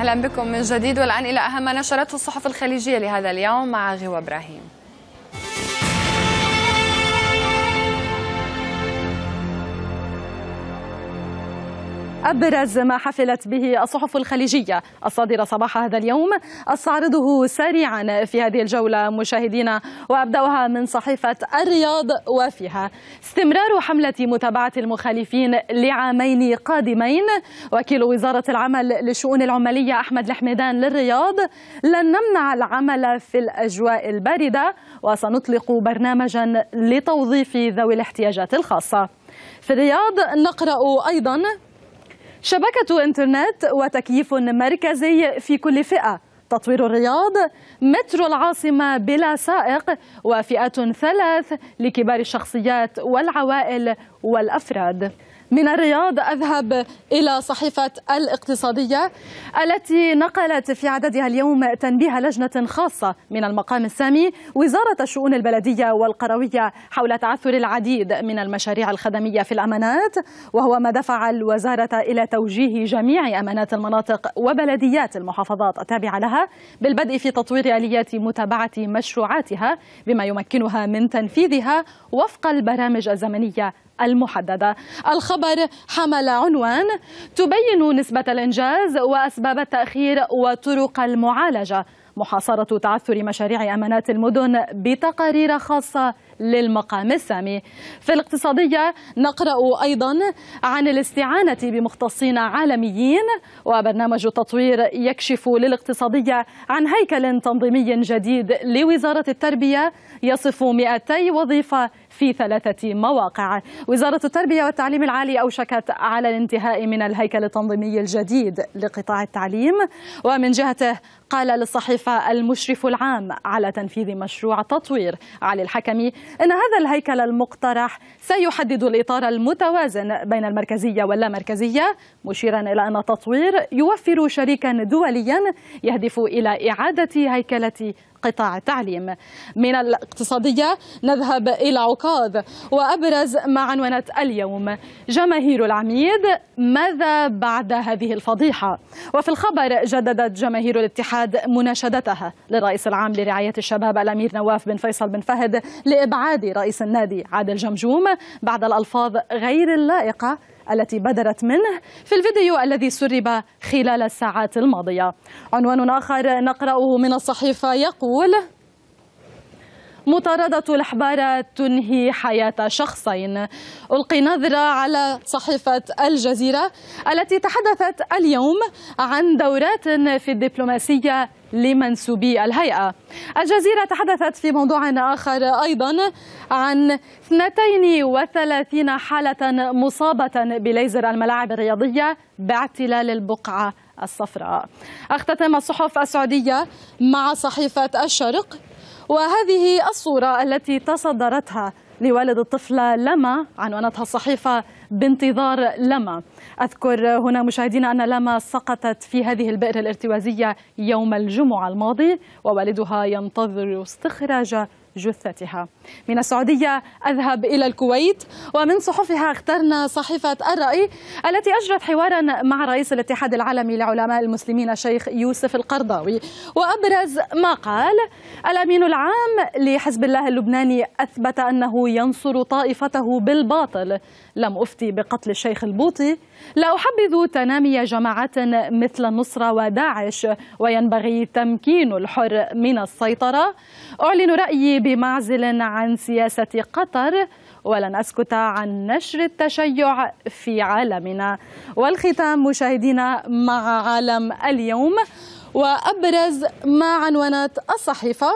اهلا بكم من جديد والان الى اهم ما نشرته الصحف الخليجيه لهذا اليوم مع غوا ابراهيم. أبرز ما حفلت به الصحف الخليجية الصادرة صباح هذا اليوم أستعرضه سريعا في هذه الجولة مشاهدينا وأبدأها من صحيفة الرياض وفيها استمرار حملة متابعة المخالفين لعامين قادمين وكيل وزارة العمل للشؤون العمالية أحمد الحميدان للرياض لن نمنع العمل في الأجواء الباردة وسنطلق برنامجا لتوظيف ذوي الاحتياجات الخاصة في الرياض نقرأ أيضا شبكة إنترنت وتكييف مركزي في كل فئة تطوير الرياض مترو العاصمة بلا سائق وفئات ثلاث لكبار الشخصيات والعوائل والأفراد من الرياض أذهب إلى صحيفة الاقتصادية التي نقلت في عددها اليوم تنبيه لجنة خاصة من المقام السامي وزارة الشؤون البلدية والقروية حول تعثر العديد من المشاريع الخدمية في الأمانات وهو ما دفع الوزارة إلى توجيه جميع أمانات المناطق وبلديات المحافظات التابعة لها بالبدء في تطوير آليات متابعة مشروعاتها بما يمكنها من تنفيذها وفق البرامج الزمنية المحددة الخبر حمل عنوان تبين نسبة الإنجاز وأسباب التأخير وطرق المعالجة محاصرة تعثر مشاريع أمانات المدن بتقارير خاصة للمقام السامي في الاقتصادية نقرأ أيضا عن الاستعانة بمختصين عالميين وبرنامج التطوير يكشف للاقتصادية عن هيكل تنظيمي جديد لوزارة التربية يصف 200 وظيفة في ثلاثة مواقع وزارة التربية والتعليم العالي أوشكت على الانتهاء من الهيكل التنظيمي الجديد لقطاع التعليم ومن جهته قال للصحيفة المشرف العام على تنفيذ مشروع تطوير علي الحكمي أن هذا الهيكل المقترح سيحدد الإطار المتوازن بين المركزية واللامركزية مشيرا إلى أن التطوير يوفر شريكا دوليا يهدف إلى إعادة هيكلة قطاع التعليم من الاقتصادية نذهب إلى عكاظ وأبرز ما عنونت اليوم جماهير العميد ماذا بعد هذه الفضيحة وفي الخبر جددت جماهير الاتحاد مناشدتها للرئيس العام لرعاية الشباب الأمير نواف بن فيصل بن فهد لإبعاد رئيس النادي عادل جمجوم بعد الألفاظ غير اللائقة التي بدرت منه في الفيديو الذي سرب خلال الساعات الماضية عنوان آخر نقرأه من الصحيفة يقول مطاردة الأحبار تنهي حياة شخصين ألقي نظرة على صحيفة الجزيرة التي تحدثت اليوم عن دورات في الدبلوماسية لمنسوبي الهيئة الجزيرة تحدثت في موضوع آخر أيضا عن 32 حالة مصابة بليزر الملاعب الرياضية باعتلال البقعة الصفراء أختتم الصحف السعودية مع صحيفة الشرق وهذه الصورة التي تصدرتها لوالد الطفلة لما عنوانتها الصحيفة بانتظار لما أذكر هنا مشاهدينا أن لما سقطت في هذه البئر الارتوازية يوم الجمعة الماضي ووالدها ينتظر استخراج جثتها من السعودية أذهب إلى الكويت ومن صحفها اخترنا صحيفة الرأي التي أجرت حوارا مع رئيس الاتحاد العالمي لعلماء المسلمين الشيخ يوسف القرضاوي وأبرز ما قال الأمين العام لحزب الله اللبناني أثبت أنه ينصر طائفته بالباطل لم أفتي بقتل الشيخ البوطي لا أحبذ تنامي جماعات مثل النصرة وداعش وينبغي تمكين الحر من السيطرة أعلن رأيي بمعزل عن سياسة قطر ولن أسكت عن نشر التشيع في عالمنا والختام مشاهدينا مع عالم اليوم وأبرز ما عنونات الصحيفة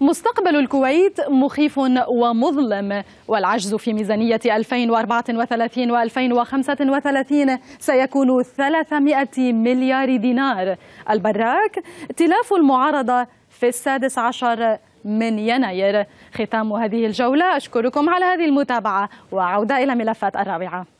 مستقبل الكويت مخيف ومظلم والعجز في ميزانية 2034 و 2035 سيكون 300 مليار دينار البراك تلاف المعارضة في السادس عشر من يناير ختام هذه الجولة أشكركم على هذه المتابعة وعودة إلى ملفات الرابعة